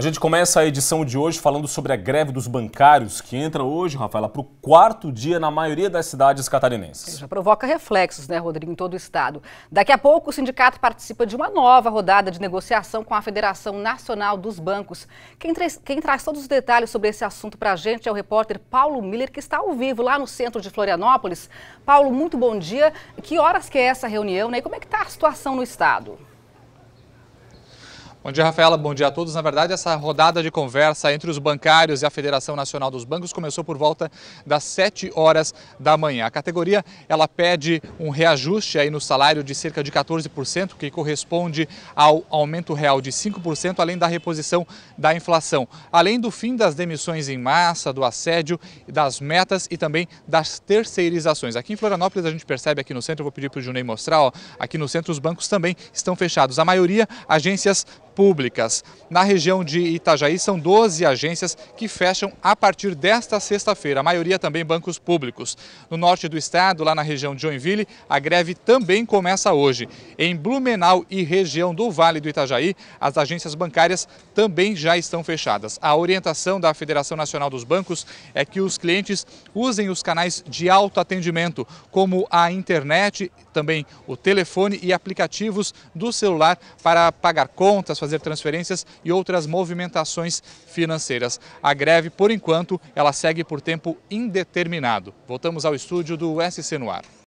A gente começa a edição de hoje falando sobre a greve dos bancários, que entra hoje, Rafaela, para o quarto dia na maioria das cidades catarinenses. Já provoca reflexos, né, Rodrigo, em todo o estado. Daqui a pouco, o sindicato participa de uma nova rodada de negociação com a Federação Nacional dos Bancos. Quem, tra quem traz todos os detalhes sobre esse assunto para a gente é o repórter Paulo Miller, que está ao vivo lá no centro de Florianópolis. Paulo, muito bom dia. Que horas que é essa reunião né? e como é que está a situação no estado? Bom dia, Rafaela. Bom dia a todos. Na verdade, essa rodada de conversa entre os bancários e a Federação Nacional dos Bancos começou por volta das 7 horas da manhã. A categoria ela pede um reajuste aí no salário de cerca de 14%, que corresponde ao aumento real de 5%, além da reposição da inflação. Além do fim das demissões em massa, do assédio, das metas e também das terceirizações. Aqui em Florianópolis, a gente percebe aqui no centro, eu vou pedir para o Junei mostrar, ó, aqui no centro os bancos também estão fechados. A maioria, agências públicas. Na região de Itajaí, são 12 agências que fecham a partir desta sexta-feira, a maioria também bancos públicos. No norte do estado, lá na região de Joinville, a greve também começa hoje. Em Blumenau e região do Vale do Itajaí, as agências bancárias também já estão fechadas. A orientação da Federação Nacional dos Bancos é que os clientes usem os canais de autoatendimento, como a internet, também o telefone e aplicativos do celular para pagar contas, fazer transferências e outras movimentações financeiras. A greve, por enquanto, ela segue por tempo indeterminado. Voltamos ao estúdio do SC Noir.